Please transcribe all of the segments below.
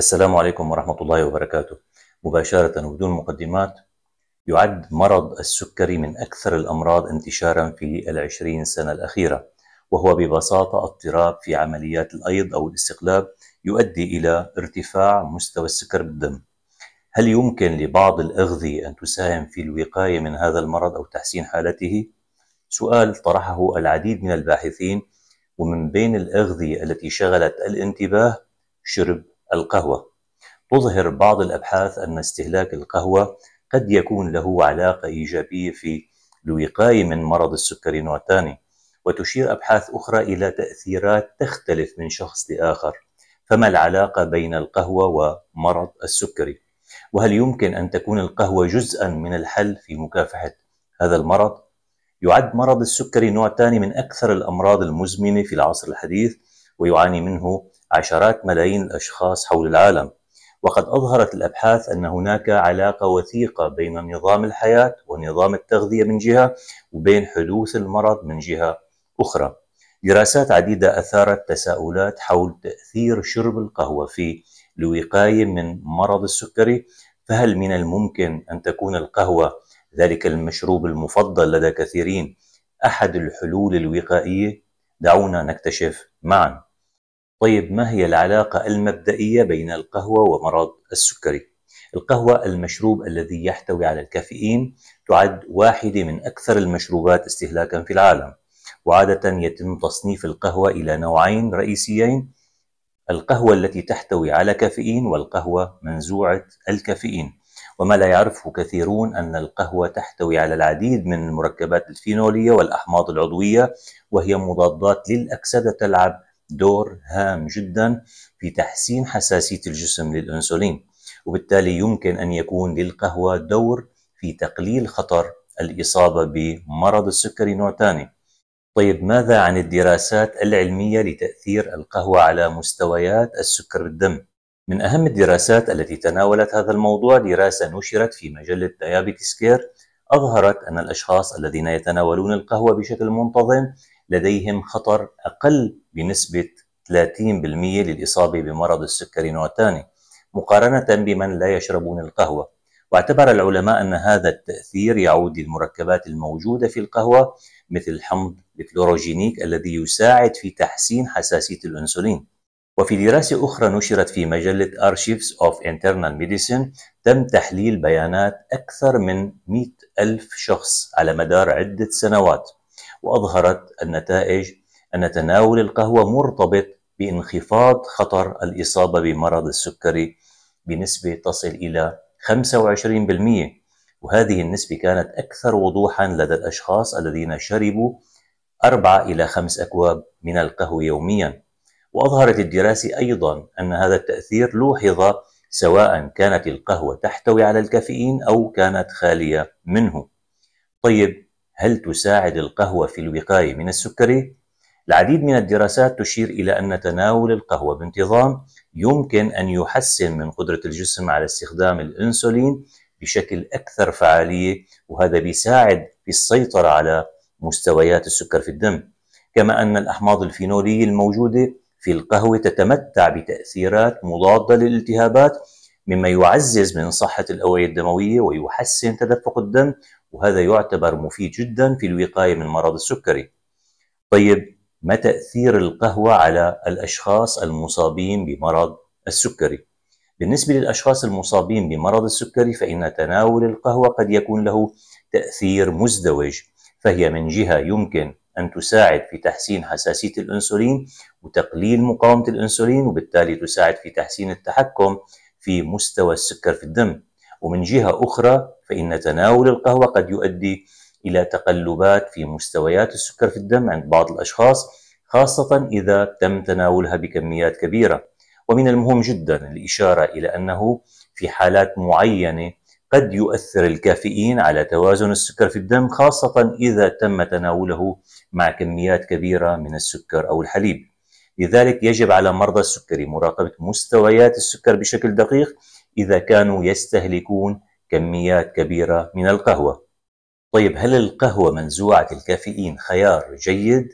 السلام عليكم ورحمة الله وبركاته مباشرة وبدون مقدمات يعد مرض السكري من أكثر الأمراض انتشارا في العشرين سنة الأخيرة وهو ببساطة اضطراب في عمليات الأيض أو الاستقلاب يؤدي إلى ارتفاع مستوى السكر بالدم هل يمكن لبعض الأغذية أن تساهم في الوقاية من هذا المرض أو تحسين حالته؟ سؤال طرحه العديد من الباحثين ومن بين الأغذية التي شغلت الانتباه شرب القهوة تظهر بعض الأبحاث أن استهلاك القهوة قد يكون له علاقة إيجابية في الوقاية من مرض السكري نوع ثاني وتشير أبحاث أخرى إلى تأثيرات تختلف من شخص لآخر فما العلاقة بين القهوة ومرض السكري؟ وهل يمكن أن تكون القهوة جزءا من الحل في مكافحة هذا المرض؟ يعد مرض السكري نوع ثاني من أكثر الأمراض المزمنة في العصر الحديث ويعاني منه عشرات ملايين الأشخاص حول العالم وقد أظهرت الأبحاث أن هناك علاقة وثيقة بين نظام الحياة ونظام التغذية من جهة وبين حدوث المرض من جهة أخرى دراسات عديدة أثارت تساؤلات حول تأثير شرب القهوة في الوقاية من مرض السكري فهل من الممكن أن تكون القهوة ذلك المشروب المفضل لدى كثيرين أحد الحلول الوقائية؟ دعونا نكتشف معاً طيب ما هي العلاقة المبدئية بين القهوة ومرض السكري؟ القهوة المشروب الذي يحتوي على الكافيين تعد واحدة من أكثر المشروبات استهلاكا في العالم وعادة يتم تصنيف القهوة إلى نوعين رئيسيين القهوة التي تحتوي على كافيين والقهوة منزوعة الكافيين وما لا يعرفه كثيرون أن القهوة تحتوي على العديد من المركبات الفينولية والأحماض العضوية وهي مضادات للأكسدة تلعب دور هام جدا في تحسين حساسية الجسم للأنسولين وبالتالي يمكن أن يكون للقهوة دور في تقليل خطر الإصابة بمرض السكري نوع ثاني طيب ماذا عن الدراسات العلمية لتأثير القهوة على مستويات السكر بالدم؟ من أهم الدراسات التي تناولت هذا الموضوع دراسة نشرت في مجلة ديابيتس كير أظهرت أن الأشخاص الذين يتناولون القهوة بشكل منتظم لديهم خطر أقل بنسبة 30% للإصابة بمرض السكري نوع ثاني مقارنة بمن لا يشربون القهوة واعتبر العلماء أن هذا التأثير يعود للمركبات الموجودة في القهوة مثل حمض الكلوروجينيك الذي يساعد في تحسين حساسية الأنسولين وفي دراسة أخرى نشرت في مجلة Archives of Internal Medicine تم تحليل بيانات أكثر من 100 ألف شخص على مدار عدة سنوات وأظهرت النتائج أن تناول القهوة مرتبط بانخفاض خطر الإصابة بمرض السكري بنسبة تصل إلى 25% وهذه النسبة كانت أكثر وضوحا لدى الأشخاص الذين شربوا 4 إلى 5 أكواب من القهوة يوميا وأظهرت الدراسة أيضا أن هذا التأثير لوحظ سواء كانت القهوة تحتوي على الكافيين أو كانت خالية منه طيب هل تساعد القهوة في الوقاية من السكري؟ العديد من الدراسات تشير إلى أن تناول القهوة بانتظام يمكن أن يحسن من قدرة الجسم على استخدام الأنسولين بشكل أكثر فعالية وهذا بيساعد في السيطرة على مستويات السكر في الدم كما أن الأحماض الفينولية الموجودة في القهوة تتمتع بتأثيرات مضادة للالتهابات مما يعزز من صحة الأوعية الدموية ويحسن تدفق الدم وهذا يعتبر مفيد جدا في الوقاية من مرض السكري طيب ما تأثير القهوة على الأشخاص المصابين بمرض السكري بالنسبة للأشخاص المصابين بمرض السكري فإن تناول القهوة قد يكون له تأثير مزدوج فهي من جهة يمكن أن تساعد في تحسين حساسية الأنسولين وتقليل مقاومة الأنسولين وبالتالي تساعد في تحسين التحكم في مستوى السكر في الدم ومن جهة أخرى فإن تناول القهوة قد يؤدي إلى تقلبات في مستويات السكر في الدم عند بعض الأشخاص خاصة إذا تم تناولها بكميات كبيرة ومن المهم جدا الإشارة إلى أنه في حالات معينة قد يؤثر الكافيين على توازن السكر في الدم خاصة إذا تم تناوله مع كميات كبيرة من السكر أو الحليب لذلك يجب على مرضى السكري مراقبة مستويات السكر بشكل دقيق إذا كانوا يستهلكون كميات كبيرة من القهوة طيب هل القهوة منزوعة الكافيين خيار جيد؟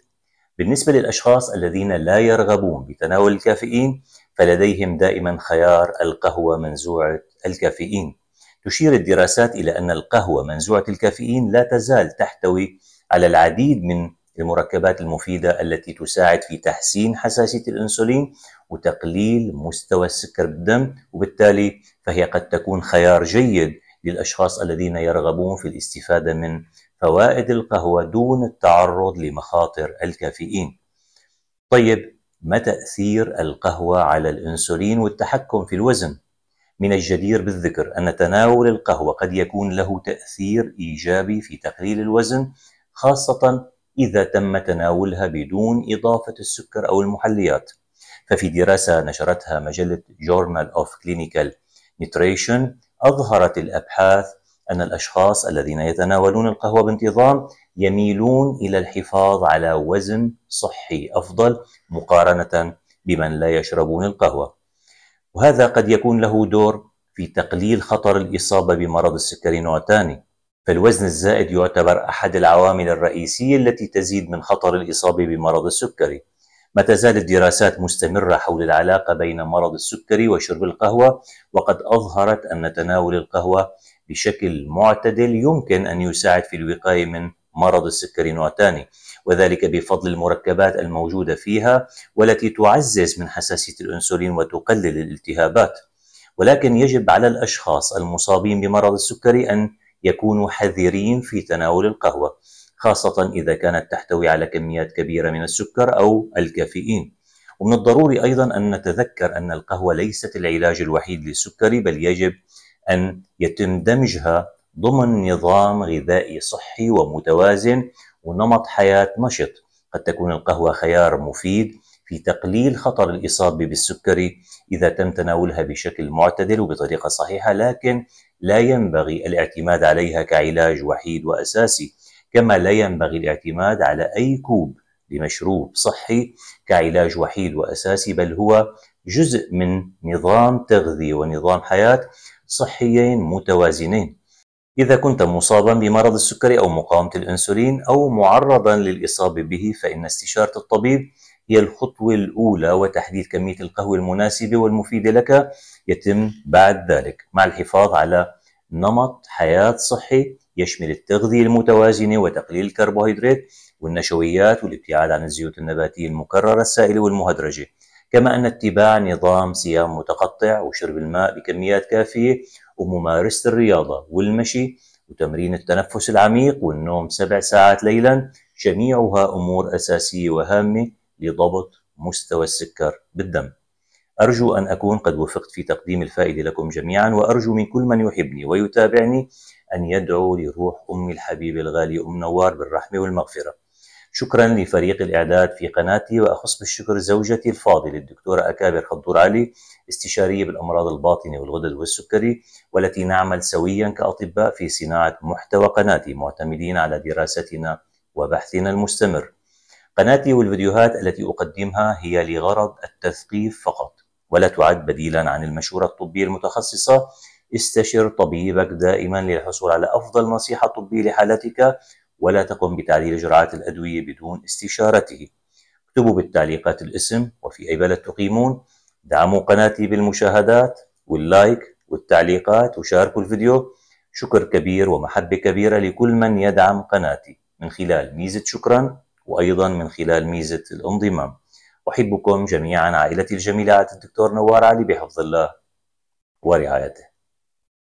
بالنسبة للأشخاص الذين لا يرغبون بتناول الكافيين فلديهم دائما خيار القهوة منزوعة الكافيين تشير الدراسات إلى أن القهوة منزوعة الكافيين لا تزال تحتوي على العديد من المركبات المفيدة التي تساعد في تحسين حساسية الأنسولين وتقليل مستوى السكر بالدم وبالتالي فهي قد تكون خيار جيد للأشخاص الذين يرغبون في الاستفادة من فوائد القهوة دون التعرض لمخاطر الكافيين طيب ما تأثير القهوة على الأنسولين والتحكم في الوزن؟ من الجدير بالذكر أن تناول القهوة قد يكون له تأثير إيجابي في تقليل الوزن خاصة إذا تم تناولها بدون إضافة السكر أو المحليات ففي دراسة نشرتها مجلة Journal of Clinical Nutrition أظهرت الأبحاث أن الأشخاص الذين يتناولون القهوة بانتظام يميلون إلى الحفاظ على وزن صحي أفضل مقارنة بمن لا يشربون القهوة وهذا قد يكون له دور في تقليل خطر الإصابة بمرض السكري نوع ثاني فالوزن الزائد يعتبر أحد العوامل الرئيسية التي تزيد من خطر الإصابة بمرض السكري ما تزال الدراسات مستمرة حول العلاقة بين مرض السكري وشرب القهوة وقد أظهرت أن تناول القهوة بشكل معتدل يمكن أن يساعد في الوقاية من مرض السكري نوع ثاني وذلك بفضل المركبات الموجودة فيها والتي تعزز من حساسية الأنسولين وتقلل الالتهابات ولكن يجب على الأشخاص المصابين بمرض السكري أن يكونوا حذرين في تناول القهوة خاصة إذا كانت تحتوي على كميات كبيرة من السكر أو الكافيين ومن الضروري أيضا أن نتذكر أن القهوة ليست العلاج الوحيد للسكري بل يجب أن يتم دمجها ضمن نظام غذائي صحي ومتوازن ونمط حياة نشط قد تكون القهوة خيار مفيد في تقليل خطر الإصابة بالسكري إذا تم تناولها بشكل معتدل وبطريقة صحيحة لكن لا ينبغي الاعتماد عليها كعلاج وحيد وأساسي كما لا ينبغي الاعتماد على أي كوب لمشروب صحي كعلاج وحيد وأساسي بل هو جزء من نظام تغذية ونظام حياة صحيين متوازنين إذا كنت مصابا بمرض السكري أو مقاومة الأنسولين أو معرضا للإصابة به فإن استشارة الطبيب هي الخطوة الأولى وتحديد كمية القهوة المناسبة والمفيدة لك يتم بعد ذلك مع الحفاظ على نمط حياة صحي يشمل التغذية المتوازنة وتقليل الكربوهيدرات والنشويات والابتعاد عن الزيوت النباتية المكررة السائلة والمهدرجة كما أن اتباع نظام صيام متقطع وشرب الماء بكميات كافية وممارسة الرياضة والمشي وتمرين التنفس العميق والنوم سبع ساعات ليلا جميعها أمور أساسية وهامة لضبط مستوى السكر بالدم أرجو أن أكون قد وفقت في تقديم الفائدة لكم جميعا وأرجو من كل من يحبني ويتابعني أن يدعو لروح أمي الحبيبة الغالية أم نوار بالرحمة والمغفرة شكرا لفريق الإعداد في قناتي وأخص بالشكر زوجتي الفاضلة الدكتورة أكابر خضور علي استشارية بالأمراض الباطنة والغدد والسكري والتي نعمل سويا كأطباء في صناعة محتوى قناتي معتمدين على دراستنا وبحثنا المستمر قناتي والفيديوهات التي أقدمها هي لغرض التثقيف فقط ولا تعد بديلا عن المشورة الطبية المتخصصة استشر طبيبك دائما للحصول على أفضل نصيحة طبية لحالتك ولا تقم بتعديل جرعات الأدوية بدون استشارته اكتبوا بالتعليقات الاسم وفي أي بلد تقيمون دعموا قناتي بالمشاهدات واللايك والتعليقات وشاركوا الفيديو شكر كبير ومحبة كبيرة لكل من يدعم قناتي من خلال ميزة شكراً وأيضا من خلال ميزة الانضمام أحبكم جميعا عائلتي الجميلة الدكتور نوار علي بحفظ الله ورعايته